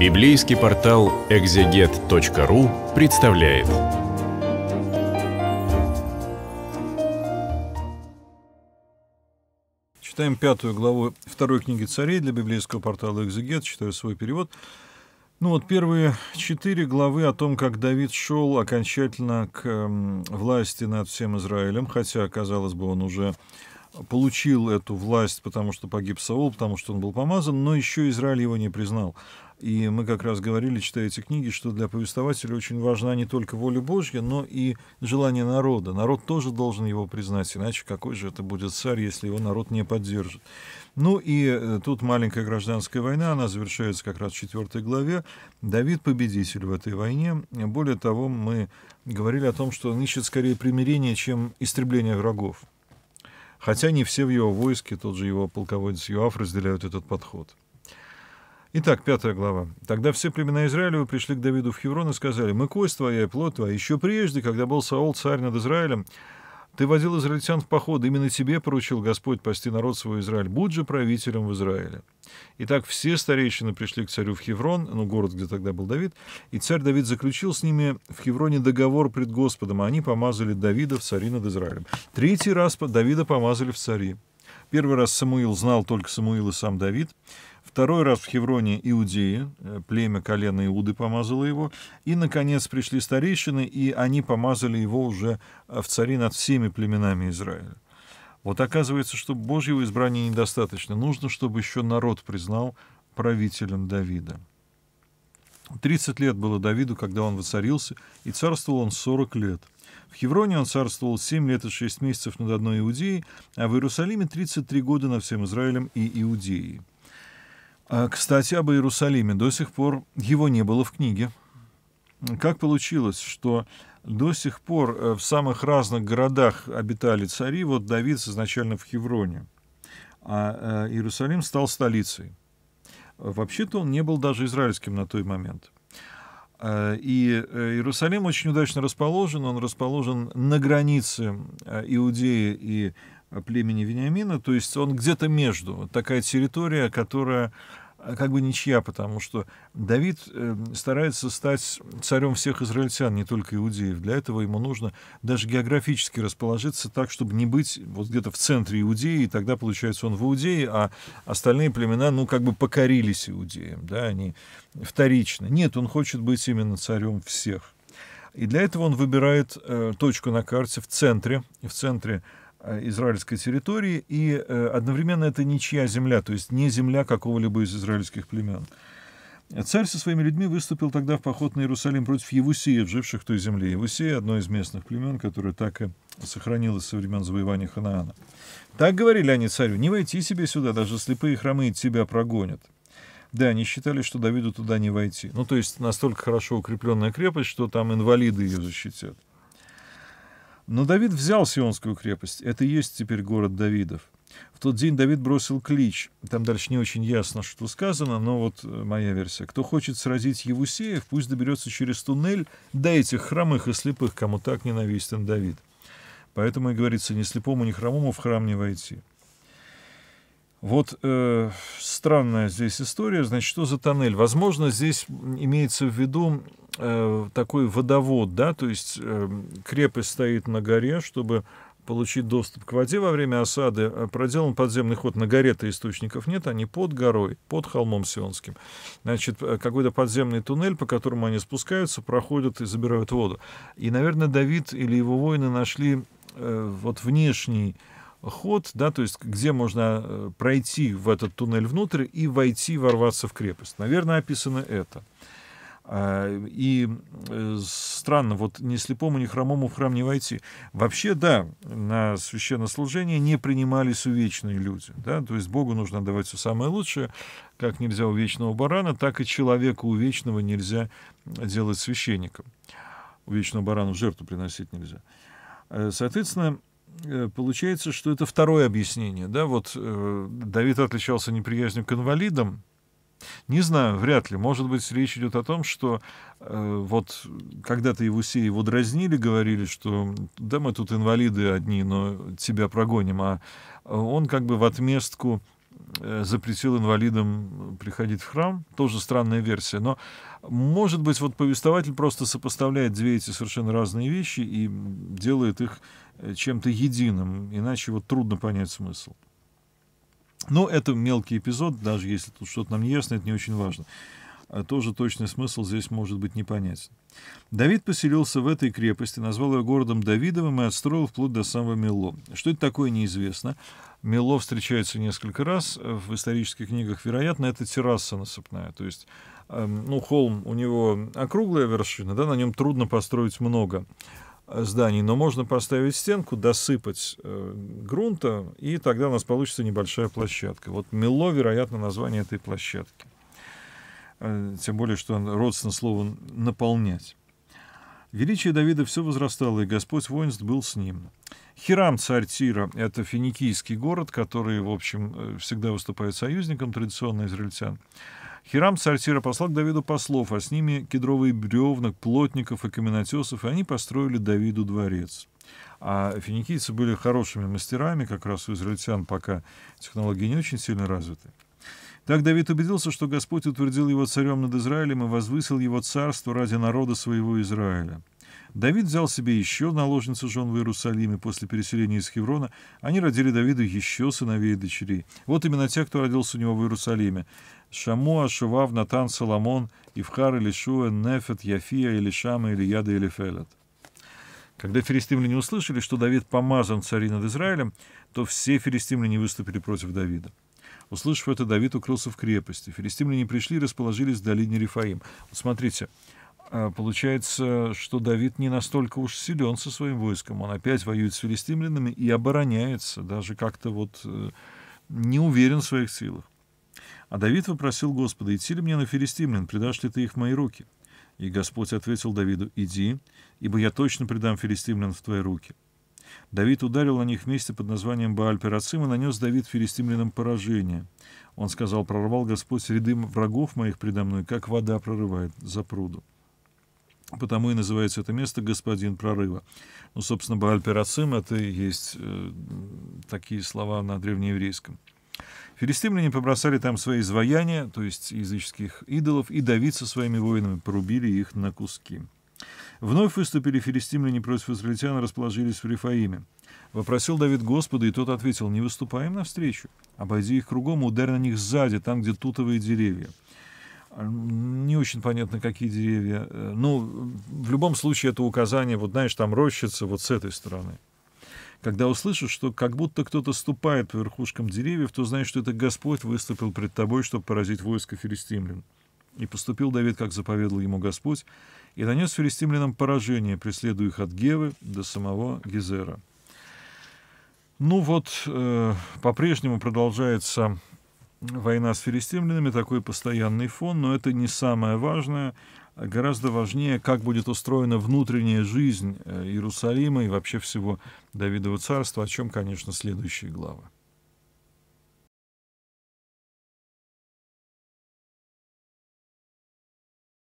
Библейский портал экзегет.ру представляет. Читаем пятую главу второй книги царей для библейского портала «Экзегет», читаю свой перевод. Ну вот первые четыре главы о том, как Давид шел окончательно к эм, власти над всем Израилем, хотя, казалось бы, он уже получил эту власть, потому что погиб Саул, потому что он был помазан, но еще Израиль его не признал. И мы как раз говорили, читая эти книги, что для повествователя очень важна не только воля Божья, но и желание народа. Народ тоже должен его признать, иначе какой же это будет царь, если его народ не поддержит. Ну и э, тут маленькая гражданская война, она завершается как раз в четвертой главе. Давид победитель в этой войне. Более того, мы говорили о том, что он ищет скорее примирение, чем истребление врагов. Хотя не все в его войске, тот же его полководец Юаф разделяют этот подход. Итак, пятая глава. «Тогда все племена Израилевы пришли к Давиду в Хеврон и сказали, «Мы кость твоя и плод твоя. Еще прежде, когда был Саул царь над Израилем, ты водил израильтян в поход, именно тебе поручил Господь пасти народ свой Израиль. Будь же правителем в Израиле. Итак, все старейшины пришли к царю в Хеврон, ну, город, где тогда был Давид, и царь Давид заключил с ними в Хевроне договор пред Господом, а они помазали Давида в цари над Израилем. Третий раз Давида помазали в цари. Первый раз Самуил знал только Самуил и сам Давид. Второй раз в Хевроне иудеи, э, племя колена Иуды помазало его. И, наконец, пришли старейшины, и они помазали его уже э, в цари над всеми племенами Израиля. Вот оказывается, что Божьего избрания недостаточно. Нужно, чтобы еще народ признал правителем Давида. 30 лет было Давиду, когда он воцарился, и царствовал он 40 лет. В Хевроне он царствовал 7 лет и 6 месяцев над одной Иудеей, а в Иерусалиме 33 года над всем Израилем и Иудеей. А, кстати, об Иерусалиме. До сих пор его не было в книге. Как получилось, что до сих пор э, в самых разных городах обитали цари, вот Давид изначально в Хевроне, а э, Иерусалим стал столицей. Вообще-то он не был даже израильским на тот момент. Э, и Иерусалим очень удачно расположен. Он расположен на границе Иудеи и племени Вениамина, то есть он где-то между, такая территория, которая э, как бы ничья, потому что Давид э, старается стать царем всех израильтян, не только иудеев. Для этого ему нужно даже географически расположиться так, чтобы не быть вот где-то в центре Иудеи, и тогда, получается, он в Иудее, а остальные племена, ну, как бы покорились Иудеям, да, они вторично. Нет, он хочет быть именно царем всех. И для этого он выбирает э, точку на карте в центре, в центре Э, израильской территории, и э, одновременно это ничья земля, то есть не земля какого-либо из израильских племен. Царь со своими людьми выступил тогда в поход на Иерусалим против Евусеев, живших в той земле. Евусеи — одно из местных племен, которое так и сохранилось со времен завоевания Ханаана. Так говорили они царю, не войти себе сюда, даже слепые храмы тебя прогонят. Да, они считали, что Давиду туда не войти. Ну, то есть настолько хорошо укрепленная крепость, что там инвалиды ее защитят. Но Давид взял Сионскую крепость. Это и есть теперь город Давидов. В тот день Давид бросил клич. Там дальше не очень ясно, что сказано, но вот э, моя версия. Кто хочет сразить Евусеев, пусть доберется через туннель до этих хромых и слепых, кому так ненавистен Давид. Поэтому и говорится, ни слепому, ни хромому в храм не войти. Вот э, странная здесь история. Значит, что за тоннель? Возможно, здесь имеется в виду Э, такой водовод, да, то есть эм, крепость стоит на горе, чтобы получить доступ к воде во время осады, э, проделан подземный ход. На горе-то источников нет, они под горой, под холмом Сионским. Значит, э, какой-то подземный туннель, по которому они спускаются, проходят и забирают воду. И, наверное, Давид или его воины нашли э, вот внешний ход, да, то есть где можно пройти в этот туннель внутрь и войти, ворваться в крепость. Наверное, описано это. А, и э, странно, вот ни слепому, ни хромому в храм не войти. Вообще, да, на священнослужение не принимались увечные люди. Да? То есть Богу нужно давать все самое лучшее. Как нельзя у вечного барана, так и человека у вечного нельзя делать священником. У вечного барана в жертву приносить нельзя. Э, соответственно, э, получается, что это второе объяснение. Да? Вот Давид отличался неприязнью к инвалидам, не знаю, вряд ли. Может быть, речь идет о том, что э, вот когда-то Евусея его дразнили, говорили, что да, мы тут инвалиды одни, но тебя прогоним. А он как бы в отместку э, запретил инвалидам приходить в храм. Тоже странная версия. Но, может быть, вот повествователь просто сопоставляет две эти совершенно разные вещи и делает их э, чем-то единым. Иначе вот трудно понять смысл. Но это мелкий эпизод, даже если тут что-то нам не ясно, это не очень важно. А тоже точный смысл здесь может быть непонятен. Давид поселился в этой крепости, назвал ее городом Давидовым и отстроил вплоть до самого Мило. Что это такое, неизвестно. Мило встречается несколько раз в исторических книгах. Вероятно, это терраса насыпная. То есть, эм, ну, холм у него округлая вершина, да, на нем трудно построить много. Э, зданий, но можно поставить стенку, досыпать э, грунта, и тогда у нас получится небольшая площадка. Вот мело, вероятно, название этой площадки. Э, тем более, что родственное слово «наполнять». Величие Давида все возрастало, и Господь воинств был с ним. Хирам, царь Тира, это финикийский город, который, в общем, э, всегда выступает союзником традиционно израильтян. Хирам Сарсира послал к Давиду послов, а с ними кедровые бревна, плотников и каменотесов, и они построили Давиду дворец. А финикийцы были хорошими мастерами, как раз у израильтян пока технологии не очень сильно развиты. Так Давид убедился, что Господь утвердил его царем над Израилем и возвысил его царство ради народа своего Израиля. Давид взял себе еще наложницу жен в Иерусалиме после переселения из Хеврона. Они родили Давиду еще сыновей и дочерей. Вот именно те, кто родился у него в Иерусалиме. Шамуа, Шував, Натан, Соломон, Ивхар, Илишуэ, Нефет, Яфия, Илишама, Илияда, Илифелет. Когда филистимляне услышали, что Давид помазан цари над Израилем, то все филистимляне выступили против Давида. Услышав это, Давид укрылся в крепости. Филистимляне пришли и расположились в долине Рифаим. Вот смотрите, а, получается, что Давид не настолько уж силен со своим войском. Он опять воюет с филистимлянами и обороняется, даже как-то вот э, не уверен в своих силах. А Давид попросил Господа, идти ли мне на филистимлян, предашь ли ты их в мои руки? И Господь ответил Давиду, иди, ибо я точно предам филистимлян в твои руки. Давид ударил на них вместе под названием Бааль-Перацим и нанес Давид филистимлянам поражение. Он сказал, прорвал Господь ряды врагов моих предо мной, как вода прорывает за пруду. Потому и называется это место «Господин прорыва». Ну, собственно, Бааль Перацим — это и есть э, такие слова на древнееврейском. Филистимляне побросали там свои изваяния, то есть языческих идолов, и Давид со своими воинами порубили их на куски. Вновь выступили филистимляне против израильтян и расположились в Рифаиме. Вопросил Давид Господа, и тот ответил, «Не выступаем навстречу, обойди их кругом, ударь на них сзади, там, где тутовые деревья». Не очень понятно, какие деревья. Э, ну, в любом случае, это указание, вот знаешь, там рощица вот с этой стороны. Когда услышишь, что как будто кто-то ступает по верхушкам деревьев, то знаешь, что это Господь выступил пред тобой, чтобы поразить войско филистимлян. И поступил Давид, как заповедал ему Господь, и нанес филистимлянам поражение, преследуя их от Гевы до самого Гизера. Ну вот, э, по-прежнему продолжается война с филистимлянами, такой постоянный фон, но это не самое важное. Гораздо важнее, как будет устроена внутренняя жизнь э, Иерусалима и вообще всего Давидова царства, о чем, конечно, следующие главы.